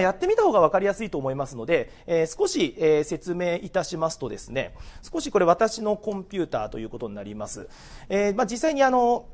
あ、やってみた方が分かりやすいと思いますので、えー、少し、えー、説明いたしますとですね少しこれ私のコンピューターということになります、えー、まあ、実際にあの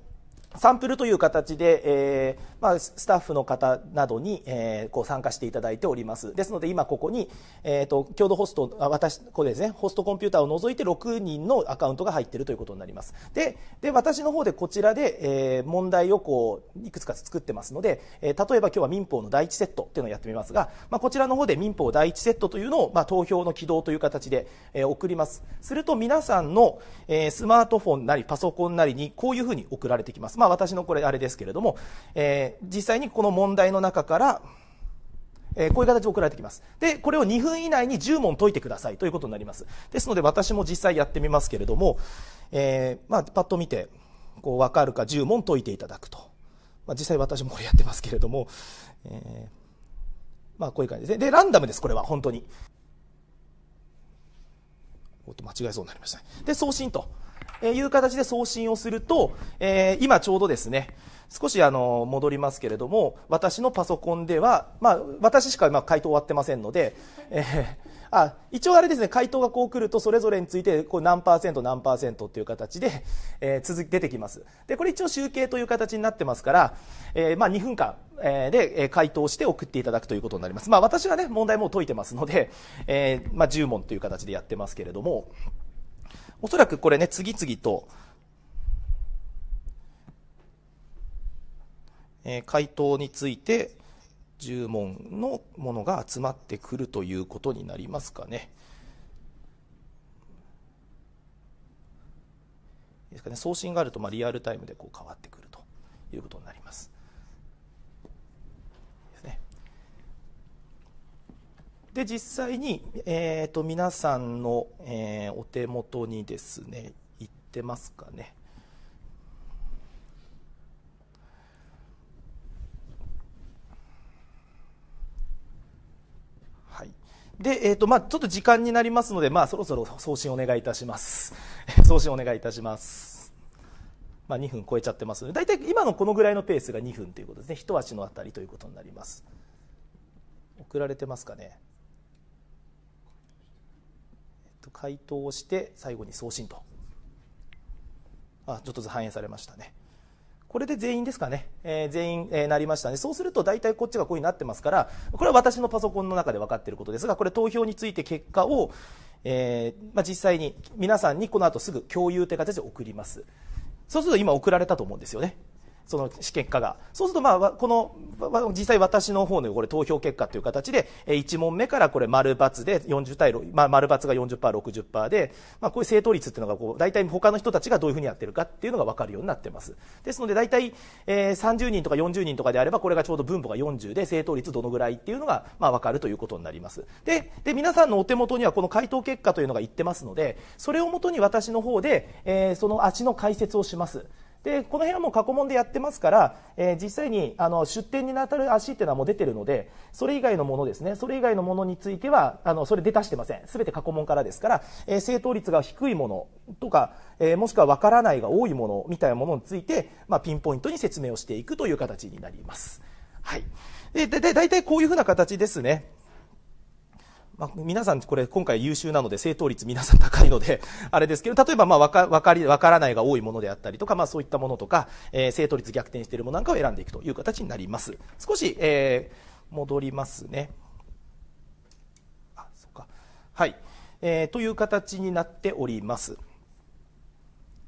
サンプルという形で、えーまあ、スタッフの方などに、えー、こう参加していただいておりますですので今ここに、えーと、共同ホストあ私これですねホストコンピューターを除いて6人のアカウントが入っているということになりますでで私の方でこちらで、えー、問題をこういくつか作ってますので、えー、例えば今日は民法の第1セットというのをやってみますが、まあ、こちらの方で民法第1セットというのを、まあ、投票の起動という形で、えー、送りますすると皆さんの、えー、スマートフォンなりパソコンなりにこういうふうに送られてきます。まあ私のこれあれですけれども、えー、実際にこの問題の中から、えー、こういう形で送られてきます。で、これを2分以内に10問解いてくださいということになります。ですので私も実際やってみますけれども、えー、まあパッと見て、こう分かるか10問解いていただくと。まあ実際私もこれやってますけれども、えー、まあこういう感じで。で、ランダムです、これは、本当に。おっと、間違えそうになりましたね。で、送信と。いう形で送信をすると、え今ちょうどですね、少しあの戻りますけれども私のパソコンでは、まあ、私しか回答終わってませんので、えー、あ一応あれですね回答がこう来るとそれぞれについてこう何パーセント何パーセントという形で、えー、続出てきますでこれ一応集計という形になってますから、えー、まあ、2分間で回答して送っていただくということになります、まあ、私はね問題も解いてますので、えま10問という形でやってますけれども。おそらくこれね、次々と、えー、回答について10問のものが集まってくるということになりますかね。ですかね送信があるとまあリアルタイムでこう変わってくるということになります。で実際に、えーと、皆さんの、えー、お手元にですね行ってますかねはいで、えーとまあ、ちょっと時間になりますので、まあ、そろそろ送信お願いいたします 送信お願いいたしますまあ、2分超えちゃってますので大体今のこのぐらいのペースが2分ということですね一足のあたりということになります送られてますかね回答をして最後に送信とあちょっとずつ反映されましたねこれで全員ですかね、えー、全員、えー、なりましたねそうすると大体こっちがこういうになってますからこれは私のパソコンの中で分かっていることですがこれ投票について結果を、えー、まあ、実際に皆さんにこの後すぐ共有という形で送りますそうすると今送られたと思うんですよねその試験結果がそうすると、まあ、この実際、私の方のこれ投票結果という形で1問目からこれ丸×で40対、まあ、丸×が 40%60% で、まあ、こういう正答率っていうのがこう大体他の人たちがどういうふうにやってるかっていうのが分かるようになってますですので大体、えー、30人とか40人とかであればこれがちょうど分母が40で正答率どのぐらいっていうのが、まあ、分かるということになりますでで皆さんのお手元にはこの回答結果というのが言ってますのでそれをもとに私の方で、えー、その足の解説をしますでこの辺はもう過去問でやってますから、えー、実際にあの出店に当たる足っていうのはもう出てるのでそれ以外のものですねそれ以外のものについてはあのそれ出足してません全て過去問からですから、えー、正答率が低いものとか、えー、もしくは分からないが多いものみたいなものについて、まあ、ピンポイントに説明をしていくという形になります。はい、ででで大体こういうふうな形ですね。まあ、皆さん、これ、今回優秀なので、正答率皆さん高いので あれですけど、例えば、まあ、わか、わかり、わからないが多いものであったりとか、まあ、そういったものとか、えー、正答率逆転しているものなんかを選んでいくという形になります。少し、えー、戻りますね。あ、そうか。はい。えー、という形になっております。